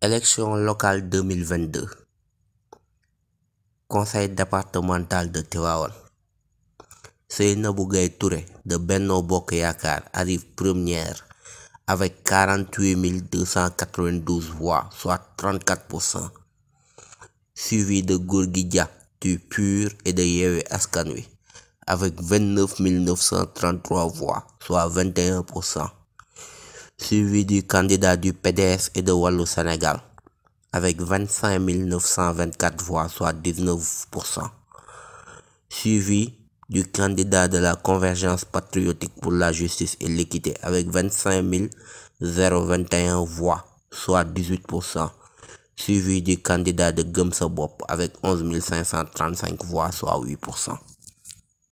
élection locale 2022. Conseil départemental de Tewaon Seyna Bougay Touré de Benno Bokk arrive première avec 48 292 voix, soit 34%, suivi de Gourguidia du PUR et de Yewe Askanui avec 29 933 voix, soit 21% suivi du candidat du PDS et de Wallo Sénégal, avec 25 924 voix, soit 19%, suivi du candidat de la convergence patriotique pour la justice et l'équité, avec 25 021 voix, soit 18%, suivi du candidat de Gumsabop avec 11 535 voix, soit 8%.